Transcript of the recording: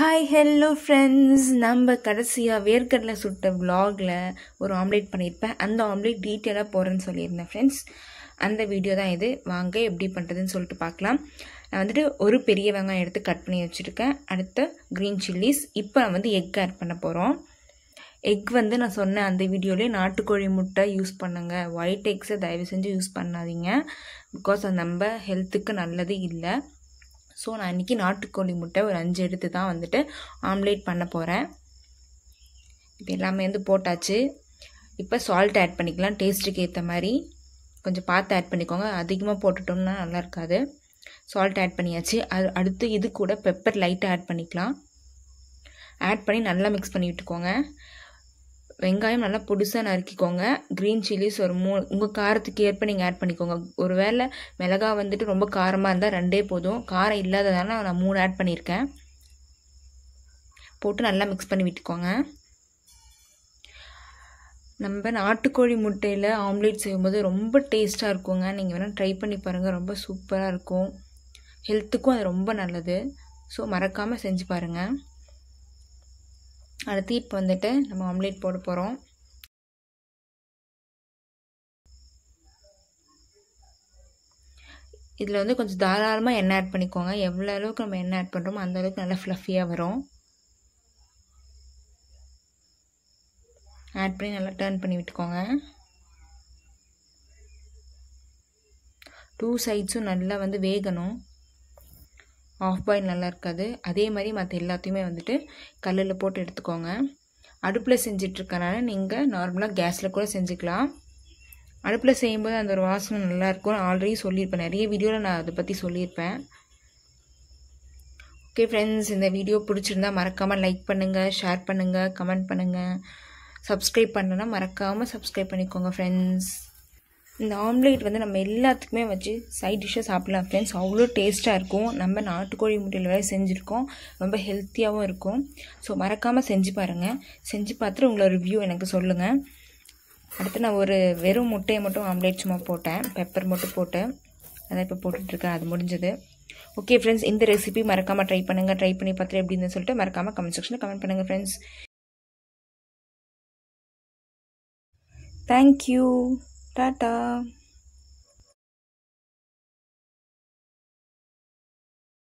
hi hello friends நம்ம கடைசியாக வேர்க்கடலை சுட்ட விலாகில் ஒரு ஆம்லேட் பண்ணியிருப்பேன் அந்த ஆம்லேட் டீட்டெயிலாக போகிறேன்னு சொல்லியிருந்தேன் ஃப்ரெண்ட்ஸ் அந்த வீடியோ தான் இது வாங்க எப்படி பண்ணுறதுன்னு சொல்லிட்டு பார்க்கலாம் நான் வந்துட்டு ஒரு பெரிய வெங்காயம் எடுத்து கட் பண்ணி வச்சுருக்கேன் அடுத்து க்ரீன் சில்லிஸ் இப்போ நான் வந்து எக் ஆட் பண்ண போகிறோம் எக் வந்து நான் சொன்னேன் அந்த வீடியோலேயே நாட்டுக்கோழி முட்டை யூஸ் பண்ணுங்கள் ஒயிட் எக்ஸை தயவு செஞ்சு யூஸ் பண்ணாதீங்க பிகாஸ் அது நம்ம ஹெல்த்துக்கு நல்லது இல்லை ஸோ நான் இன்றைக்கி நாட்டுக்கோழி முட்டை ஒரு அஞ்சு எடுத்து தான் வந்துட்டு ஆம்லேட் பண்ண போகிறேன் இப்போ எல்லாமே வந்து போட்டாச்சு இப்போ சால்ட் ஆட் பண்ணிக்கலாம் டேஸ்ட்டுக்கு ஏற்ற மாதிரி கொஞ்சம் பார்த்து ஆட் பண்ணிக்கோங்க அதிகமாக போட்டுட்டோம்னா நல்லா இருக்காது சால்ட் ஆட் பண்ணியாச்சு அது அடுத்து இது கூட பெப்பர் லைட்டாக ஆட் பண்ணிக்கலாம் ஆட் பண்ணி நல்லா மிக்ஸ் பண்ணி விட்டுக்கோங்க வெங்காயம் நல்லா புதுசாக நறுக்கிக்கோங்க க்ரீன் சில்லிஸ் ஒரு மூ உங்கள் காரத்துக்கு ஏற்ப நீங்கள் ஆட் பண்ணிக்கோங்க ஒரு வேளை மிளகா வந்துட்டு ரொம்ப காரமாக இருந்தால் ரெண்டே போதும் காரம் இல்லாததால் நான் மூணு ஆட் பண்ணியிருக்கேன் போட்டு நல்லா மிக்ஸ் பண்ணி விட்டுக்கோங்க நம்ம நாட்டுக்கோழி முட்டையில் ஆம்லேட் செய்யும்போது ரொம்ப டேஸ்ட்டாக இருக்குங்க நீங்கள் வேணால் ட்ரை பண்ணி பாருங்கள் ரொம்ப சூப்பராக இருக்கும் ஹெல்த்துக்கும் அது ரொம்ப நல்லது ஸோ மறக்காமல் செஞ்சு பாருங்கள் அடுத்து இப்போ வந்துட்டு நம்ம ஆம்லேட் போட போகிறோம் இதில் வந்து கொஞ்சம் தாராளமாக எண்ணெய் ஆட் பண்ணிக்கோங்க எவ்வளோ அளவுக்கு நம்ம எண்ணெய் ஆட் பண்ணுறோமோ அந்த அளவுக்கு நல்லா ஃப்ளஃபியாக வரும் ஆட் பண்ணி நல்லா டேர்ன் பண்ணி விட்டுக்கோங்க டூ சைட்ஸும் நல்லா வந்து வேகணும் ஆஃப் பாயில் நல்லா இருக்காது அதே மாதிரி மற்ற எல்லாத்தையுமே வந்துட்டு கல்லில் போட்டு எடுத்துக்கோங்க அடுப்பில் செஞ்சிட்ருக்கனால நீங்கள் நார்மலாக கேஸில் கூட செஞ்சுக்கலாம் அடுப்பில் செய்யும்போது அந்த ஒரு வாசனை நல்லாயிருக்கும் நான் ஆல்ரெடி சொல்லியிருப்பேன் நிறைய வீடியோவில் நான் அதை பற்றி சொல்லியிருப்பேன் ஓகே ஃப்ரெண்ட்ஸ் இந்த வீடியோ பிடிச்சிருந்தா மறக்காமல் லைக் பண்ணுங்கள் ஷேர் பண்ணுங்கள் கமெண்ட் பண்ணுங்கள் சப்ஸ்கிரைப் பண்ணனா மறக்காமல் சப்ஸ்கிரைப் பண்ணிக்கோங்க ஃப்ரெண்ட்ஸ் இந்த ஆம்லேட் வந்து நம்ம எல்லாத்துக்குமே வச்சு சைட் டிஷ்ஷாக சாப்பிட்லாம் ஃப்ரெண்ட்ஸ் அவ்வளோ டேஸ்ட்டாக இருக்கும் நம்ம நாட்டுக்கோழி முட்டையில் வேலை செஞ்சுருக்கோம் ரொம்ப ஹெல்த்தியாகவும் இருக்கும் ஸோ மறக்காமல் செஞ்சு பாருங்கள் செஞ்சு பார்த்துட்டு உங்களோட ரிவ்யூ எனக்கு சொல்லுங்கள் அடுத்து நான் ஒரு வெறும் முட்டையை மட்டும் ஆம்லேட் சும்மா போட்டேன் பெப்பர் மட்டும் போட்டு அதான் இப்போ போட்டுட்ருக்கேன் அது முடிஞ்சது ஓகே ஃப்ரெண்ட்ஸ் இந்த ரெசிபி மறக்காமல் ட்ரை பண்ணுங்கள் ட்ரை பண்ணி பார்த்துட்டு எப்படின்னு சொல்லிட்டு மறக்காமல் கமெண்ட் செக்ஷனில் கமெண்ட் பண்ணுங்கள் ஃப்ரெண்ட்ஸ் தேங்க்யூ 哒哒。